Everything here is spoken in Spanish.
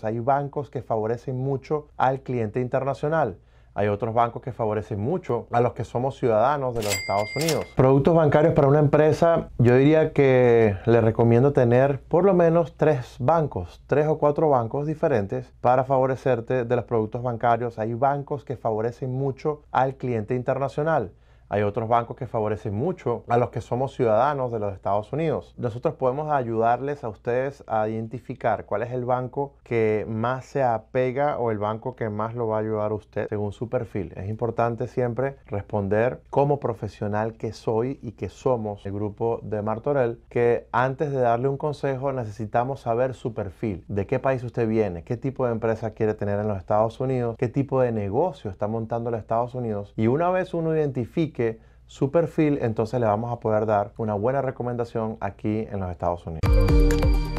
Hay bancos que favorecen mucho al cliente internacional. Hay otros bancos que favorecen mucho a los que somos ciudadanos de los Estados Unidos. Productos bancarios para una empresa, yo diría que le recomiendo tener por lo menos tres bancos, tres o cuatro bancos diferentes para favorecerte de los productos bancarios. Hay bancos que favorecen mucho al cliente internacional. Hay otros bancos que favorecen mucho a los que somos ciudadanos de los Estados Unidos. Nosotros podemos ayudarles a ustedes a identificar cuál es el banco que más se apega o el banco que más lo va a ayudar a usted según su perfil. Es importante siempre responder como profesional que soy y que somos el grupo de Martorell que antes de darle un consejo necesitamos saber su perfil, de qué país usted viene, qué tipo de empresa quiere tener en los Estados Unidos, qué tipo de negocio está montando en los Estados Unidos y una vez uno identifique su perfil, entonces le vamos a poder dar una buena recomendación aquí en los Estados Unidos.